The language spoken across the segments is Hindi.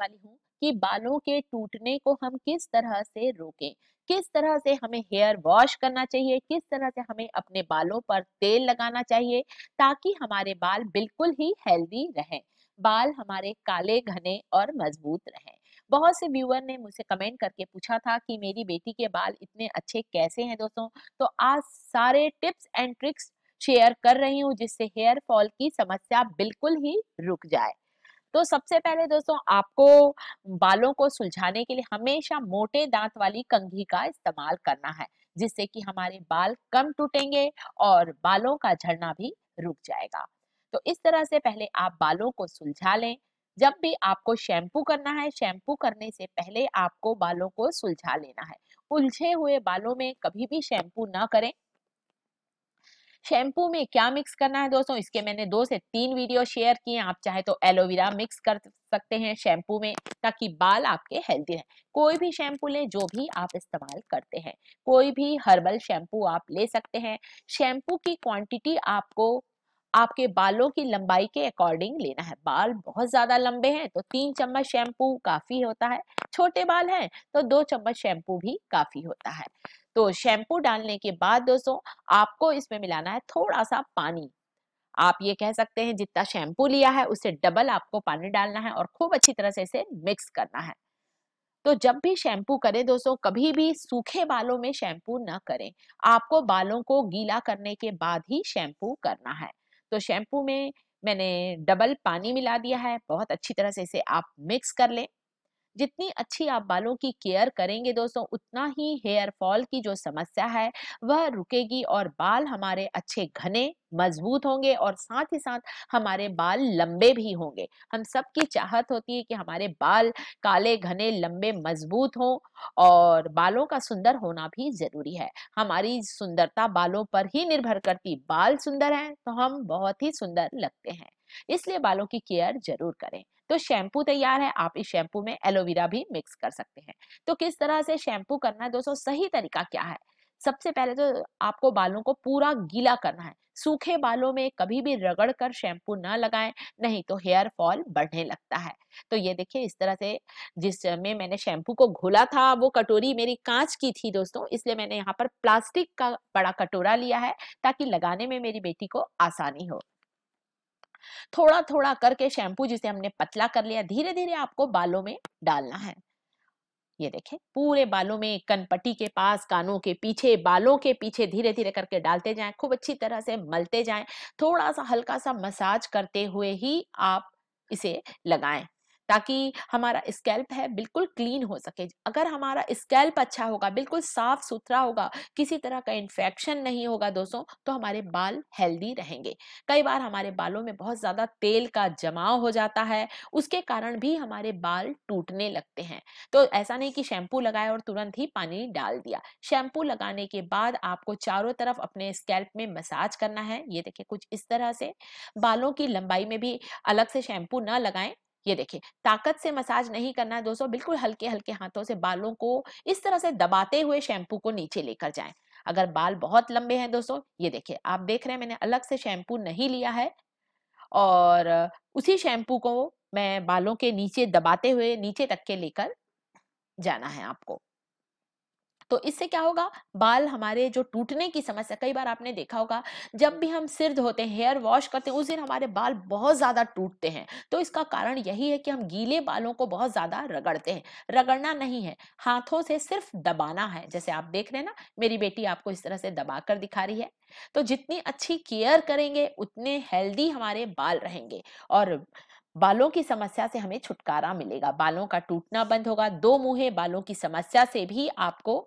वाली हूँ कि बालों के टूटने को हम किस तरह से रोकें किस तरह से हमें हेयर वॉश करना चाहिए किस तरह से हमें अपने बालों पर तेल लगाना चाहिए ताकि हमारे बाल बिल्कुल ही हेल्दी रहें बाल हमारे काले घने और मजबूत रहें बहुत से व्यूअर ने मुझसे कमेंट करके पूछा था कि मेरी बेटी के बाल इतने अच्छे कैसे हैं दोस्तों तो आज सारे टिप्स एंड ट्रिक्स शेयर कर रही हूँ जिससे हेयर फॉल की समस्या बिल्कुल ही रुक जाए तो सबसे पहले दोस्तों आपको बालों को सुलझाने के लिए हमेशा मोटे दांत वाली कंघी का इस्तेमाल करना है जिससे कि हमारे बाल कम टूटेंगे और बालों का झड़ना भी रुक जाएगा तो इस तरह से पहले आप बालों को सुलझा लें जब भी आपको शैम्पू करना है शैम्पू करने से पहले आपको बालों को सुलझा लेना है उलझे हुए बालों में कभी भी शैम्पू ना करें शैम्पू में क्या मिक्स करना है दोस्तों इसके मैंने दो से तीन वीडियो शेयर किए आप चाहे तो एलोवेरा मिक्स कर सकते हैं शैम्पू में ताकि बाल आपके हेल्दी रहे कोई भी शैम्पू लें जो भी आप इस्तेमाल करते हैं कोई भी हर्बल शैम्पू आप ले सकते हैं शैम्पू की क्वांटिटी आपको आपके बालों की लंबाई के अकॉर्डिंग लेना है बाल बहुत ज़्यादा लंबे हैं तो तीन चम्मच शैम्पू काफ़ी होता है छोटे बाल हैं तो दो चम्मच शैम्पू भी काफ़ी होता है तो शैम्पू डालने के बाद दोस्तों आपको इसमें मिलाना है थोड़ा सा पानी आप ये कह सकते हैं जितना शैम्पू लिया है उससे डबल आपको पानी डालना है और खूब अच्छी तरह से इसे मिक्स करना है तो जब भी शैम्पू करें दोस्तों कभी भी सूखे बालों में शैम्पू ना करें आपको बालों को गीला करने के बाद ही शैम्पू करना है तो शैम्पू में मैंने डबल पानी मिला दिया है बहुत अच्छी तरह से इसे आप मिक्स कर लें जितनी अच्छी आप बालों की केयर करेंगे दोस्तों उतना ही हेयर फॉल की जो समस्या है वह रुकेगी और बाल हमारे अच्छे घने मजबूत होंगे और साथ ही साथ हमारे बाल लंबे भी होंगे हम सबकी चाहत होती है कि हमारे बाल काले घने लंबे मजबूत हों और बालों का सुंदर होना भी जरूरी है हमारी सुंदरता बालों पर ही निर्भर करती बाल सुंदर हैं तो हम बहुत ही सुंदर लगते हैं इसलिए बालों की केयर जरूर करें तो शैम्पू तैयार है आप इस शैम्पू में एलोवेरा भी मिक्स कर सकते हैं तो किस तरह से शैम्पू करना है दोस्तों सही तरीका क्या है सबसे पहले तो आपको बालों को पूरा गीला करना है सूखे बालों में कभी भी रगड़ कर शैम्पू न लगाएं नहीं तो हेयर फॉल बढ़ने लगता है तो ये देखिए इस तरह से जिस में मैंने शैम्पू को घोला था वो कटोरी मेरी कांच की थी दोस्तों इसलिए मैंने यहाँ पर प्लास्टिक का बड़ा कटोरा लिया है ताकि लगाने में मेरी बेटी को आसानी हो थोड़ा थोड़ा करके शैम्पू जिसे हमने पतला कर लिया धीरे धीरे आपको बालों में डालना है ये देखें पूरे बालों में कनपट्टी के पास कानों के पीछे बालों के पीछे धीरे धीरे करके डालते जाएं खूब अच्छी तरह से मलते जाएं थोड़ा सा हल्का सा मसाज करते हुए ही आप इसे लगाएं ताकि हमारा स्कैल्प है बिल्कुल क्लीन हो सके अगर हमारा स्कैल्प अच्छा होगा बिल्कुल साफ सुथरा होगा किसी तरह का इन्फेक्शन नहीं होगा दोस्तों तो हमारे बाल हेल्दी रहेंगे कई बार हमारे बालों में बहुत ज़्यादा तेल का जमाव हो जाता है उसके कारण भी हमारे बाल टूटने लगते हैं तो ऐसा नहीं कि शैम्पू लगाया और तुरंत ही पानी डाल दिया शैम्पू लगाने के बाद आपको चारों तरफ अपने स्कैल्प में मसाज करना है ये देखिए कुछ इस तरह से बालों की लंबाई में भी अलग से शैम्पू ना लगाएं ये देखिए ताकत से मसाज नहीं करना है दोस्तों बिल्कुल हल्के हल्के हाथों से बालों को इस तरह से दबाते हुए शैम्पू को नीचे लेकर जाएं अगर बाल बहुत लंबे हैं दोस्तों ये देखिए आप देख रहे हैं मैंने अलग से शैम्पू नहीं लिया है और उसी शैम्पू को मैं बालों के नीचे दबाते हुए नीचे तक के लेकर जाना है आपको तो इससे क्या होगा बाल हमारे जो टूटने की समस्या कई बार आपने देखा होगा जब भी हम सिर धोते हैं हेयर वॉश करते हैं उस दिन हमारे बाल बहुत ज़्यादा टूटते हैं तो इसका कारण यही है कि हम गीले बालों को बहुत ज़्यादा रगड़ते हैं रगड़ना नहीं है हाथों से सिर्फ दबाना है जैसे आप देख रहे हैं ना मेरी बेटी आपको इस तरह से दबा कर दिखा रही है तो जितनी अच्छी केयर करेंगे उतने हेल्दी हमारे बाल रहेंगे और बालों की समस्या से हमें छुटकारा मिलेगा बालों का टूटना बंद होगा दो मुहे बालों की समस्या से भी आपको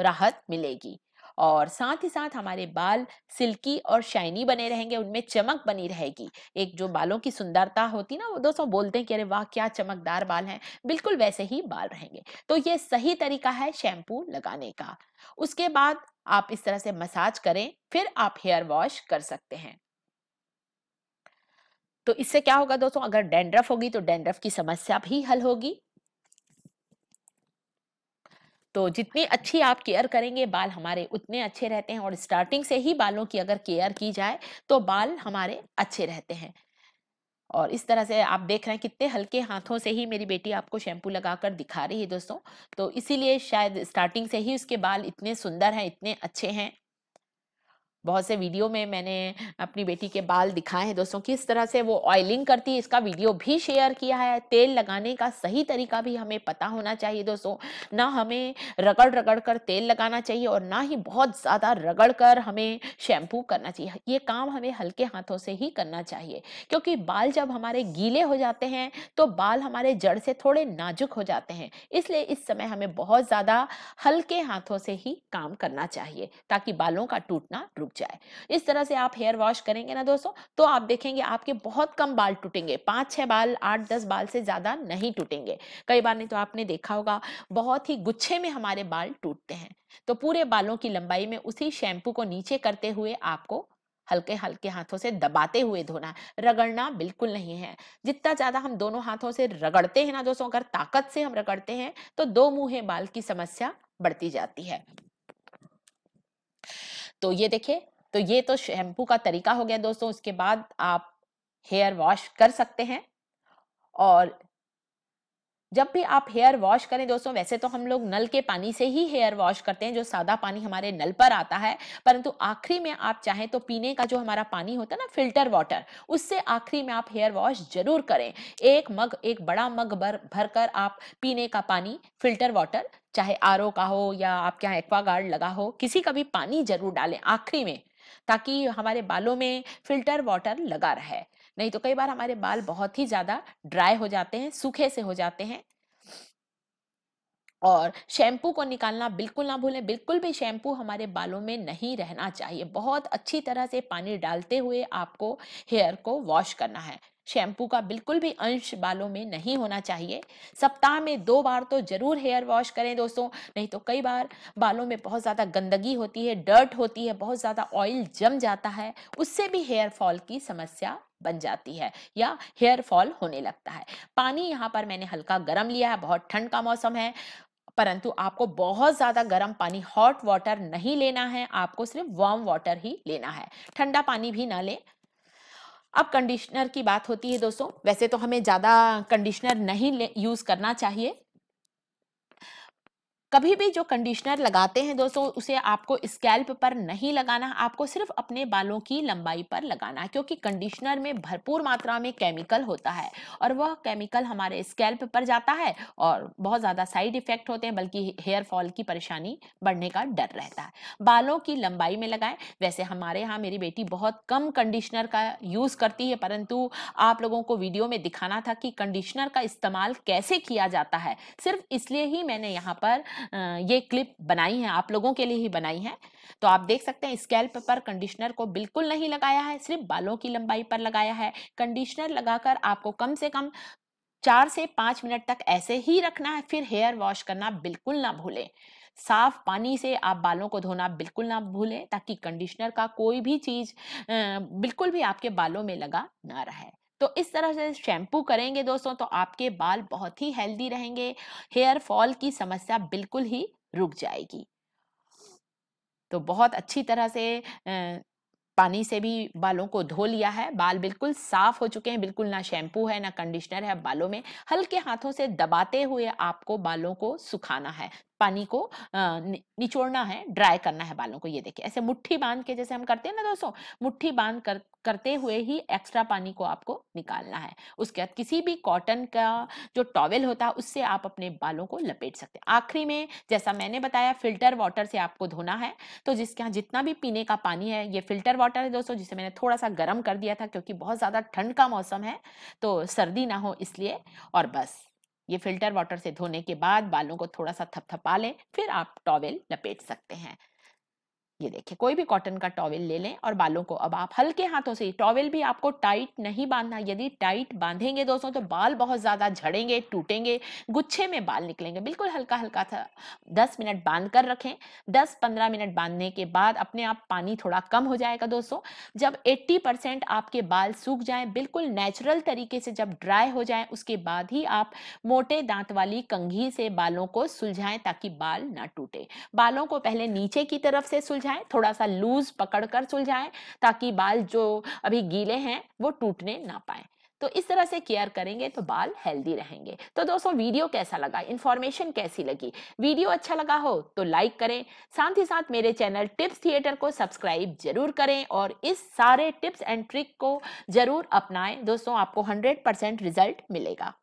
राहत मिलेगी और साथ ही साथ हमारे बाल सिल्की और शाइनी बने रहेंगे उनमें चमक बनी रहेगी एक जो बालों की सुंदरता होती ना वो दोस्तों बोलते हैं कि अरे वाह क्या चमकदार बाल हैं बिल्कुल वैसे ही बाल रहेंगे तो ये सही तरीका है शैम्पू लगाने का उसके बाद आप इस तरह से मसाज करें फिर आप हेयर वॉश कर सकते हैं तो इससे क्या होगा दोस्तों अगर डेंड्रफ होगी तो डेंड्रफ की समस्या भी हल होगी तो जितनी अच्छी आप केयर करेंगे बाल हमारे उतने अच्छे रहते हैं और स्टार्टिंग से ही बालों की अगर केयर की जाए तो बाल हमारे अच्छे रहते हैं और इस तरह से आप देख रहे हैं कितने हल्के हाथों से ही मेरी बेटी आपको शैम्पू लगाकर दिखा रही है दोस्तों तो इसीलिए शायद स्टार्टिंग से ही उसके बाल इतने सुंदर हैं इतने अच्छे हैं बहुत से वीडियो में मैंने अपनी बेटी के बाल दिखाए हैं दोस्तों किस तरह से वो ऑयलिंग करती है इसका वीडियो भी शेयर किया है तेल लगाने का सही तरीका भी हमें पता होना चाहिए दोस्तों ना हमें रगड़ रगड़ कर तेल लगाना चाहिए और ना ही बहुत ज़्यादा रगड़ कर हमें शैम्पू करना चाहिए ये काम हमें हल्के हाथों से ही करना चाहिए क्योंकि बाल जब हमारे गीले हो जाते हैं तो बाल हमारे जड़ से थोड़े नाजुक हो जाते हैं इसलिए इस समय हमें बहुत ज़्यादा हल्के हाथों से ही काम करना चाहिए ताकि बालों का टूटना रुक जाए इस तरह से आप हेयर वॉश करेंगे ना दोस्तों तो आप देखेंगे आपके बहुत कम बाल टूटेंगे पाँच छः बाल आठ दस बाल से ज़्यादा नहीं टूटेंगे कई बार नहीं तो आपने देखा होगा बहुत ही गुच्छे में हमारे बाल टूटते हैं तो पूरे बालों की लंबाई में उसी शैम्पू को नीचे करते हुए आपको हल्के हल्के हाथों से दबाते हुए धोना रगड़ना बिल्कुल नहीं है जितना ज़्यादा हम दोनों हाथों से रगड़ते हैं ना दोस्तों अगर ताकत से हम रगड़ते हैं तो दो मुंह बाल की समस्या बढ़ती जाती है तो ये देखिए तो ये तो शैम्पू का तरीका हो गया दोस्तों उसके बाद आप हेयर वॉश कर सकते हैं और जब भी आप हेयर वॉश करें दोस्तों वैसे तो हम लोग नल के पानी से ही हेयर वॉश करते हैं जो सादा पानी हमारे नल पर आता है परंतु आखिरी में आप चाहें तो पीने का जो हमारा पानी होता है ना फिल्टर वाटर उससे आखिरी में आप हेयर वॉश जरूर करें एक मग एक बड़ा मग भर भर कर आप पीने का पानी फिल्टर वाटर चाहे आर का हो या आपके यहाँ एक्वागार्ड लगा हो किसी का भी पानी जरूर डालें आखिरी में ताकि हमारे बालों में फिल्टर वाटर लगा रहे नहीं तो कई बार हमारे बाल बहुत ही ज्यादा ड्राई हो जाते हैं सूखे से हो जाते हैं और शैम्पू को निकालना बिल्कुल ना भूलें बिल्कुल भी शैम्पू हमारे बालों में नहीं रहना चाहिए बहुत अच्छी तरह से पानी डालते हुए आपको हेयर को वॉश करना है शैम्पू का बिल्कुल भी अंश बालों में नहीं होना चाहिए सप्ताह में दो बार तो ज़रूर हेयर वॉश करें दोस्तों नहीं तो कई बार बालों में बहुत ज़्यादा गंदगी होती है डर्ट होती है बहुत ज़्यादा ऑयल जम जाता है उससे भी हेयर फॉल की समस्या बन जाती है या हेयर फॉल होने लगता है पानी यहाँ पर मैंने हल्का गर्म लिया है बहुत ठंड का मौसम है परंतु आपको बहुत ज़्यादा गर्म पानी हॉट वाटर नहीं लेना है आपको सिर्फ वार्म वाटर ही लेना है ठंडा पानी भी ना लें अब कंडीशनर की बात होती है दोस्तों वैसे तो हमें ज़्यादा कंडीशनर नहीं यूज़ करना चाहिए कभी भी जो कंडीशनर लगाते हैं दोस्तों उसे आपको स्कैल्प पर नहीं लगाना आपको सिर्फ अपने बालों की लंबाई पर लगाना क्योंकि कंडीशनर में भरपूर मात्रा में केमिकल होता है और वह केमिकल हमारे स्कैल्प पर जाता है और बहुत ज़्यादा साइड इफेक्ट होते हैं बल्कि हेयर फॉल की परेशानी बढ़ने का डर रहता है बालों की लंबाई में लगाएं वैसे हमारे यहाँ मेरी बेटी बहुत कम कंडीशनर का यूज़ करती है परंतु आप लोगों को वीडियो में दिखाना था कि कंडीशनर का इस्तेमाल कैसे किया जाता है सिर्फ इसलिए ही मैंने यहाँ पर ये क्लिप बनाई है आप लोगों के लिए ही बनाई है तो आप देख सकते हैं स्कैल्प पर कंडीशनर को बिल्कुल नहीं लगाया है सिर्फ बालों की लंबाई पर लगाया है कंडीशनर लगाकर आपको कम से कम चार से पाँच मिनट तक ऐसे ही रखना है फिर हेयर वॉश करना बिल्कुल ना भूलें साफ पानी से आप बालों को धोना बिल्कुल ना भूलें ताकि कंडीशनर का कोई भी चीज़ बिल्कुल भी आपके बालों में लगा ना रहे तो इस तरह से शैम्पू करेंगे दोस्तों तो आपके बाल बहुत ही हेल्दी रहेंगे हेयर फॉल की समस्या बिल्कुल ही रुक जाएगी तो बहुत अच्छी तरह से पानी से भी बालों को धो लिया है बाल बिल्कुल साफ हो चुके हैं बिल्कुल ना शैम्पू है ना कंडीशनर है बालों में हल्के हाथों से दबाते हुए आपको बालों को सुखाना है पानी को निचोड़ना है ड्राई करना है बालों को ये देखिए ऐसे मुट्ठी बांध के जैसे हम करते हैं ना दोस्तों मुट्ठी बांध कर करते हुए ही एक्स्ट्रा पानी को आपको निकालना है उसके बाद किसी भी कॉटन का जो टॉवेल होता है उससे आप अपने बालों को लपेट सकते हैं आखिरी में जैसा मैंने बताया फिल्टर वाटर से आपको धोना है तो जिसके यहाँ जितना भी पीने का पानी है ये फिल्टर वाटर है दोस्तों जिसे मैंने थोड़ा सा गर्म कर दिया था क्योंकि बहुत ज़्यादा ठंड का मौसम है तो सर्दी ना हो इसलिए और बस ये फिल्टर वाटर से धोने के बाद बालों को थोड़ा सा थपथपा लें फिर आप टॉवेल लपेट सकते हैं ये देखिए कोई भी कॉटन का टॉवेल ले लें और बालों को अब आप हल्के हाथों से टॉवेल भी आपको टाइट नहीं बांधना यदि टाइट बांधेंगे दोस्तों तो बाल बहुत ज़्यादा झड़ेंगे टूटेंगे गुच्छे में बाल निकलेंगे बिल्कुल हल्का हल्का था दस मिनट बांध कर रखें दस पंद्रह मिनट बांधने के बाद अपने आप पानी थोड़ा कम हो जाएगा दोस्तों जब एट्टी परसेंट आपके बाल सूख जाएँ बिल्कुल नेचुरल तरीके से जब ड्राई हो जाए उसके बाद ही आप मोटे दांत वाली कंघी से बालों को सुलझाएं ताकि बाल ना टूटे बालों को पहले नीचे की तरफ से सुलझा सुलझाएं थोड़ा सा लूज पकड़ कर सुलझाएं ताकि बाल जो अभी गीले हैं वो टूटने ना पाए तो इस तरह से केयर करेंगे तो बाल हेल्दी रहेंगे तो दोस्तों वीडियो कैसा लगा इन्फॉर्मेशन कैसी लगी वीडियो अच्छा लगा हो तो लाइक करें साथ ही साथ मेरे चैनल टिप्स थिएटर को सब्सक्राइब जरूर करें और इस सारे टिप्स एंड ट्रिक को जरूर अपनाएं दोस्तों आपको 100% रिजल्ट मिलेगा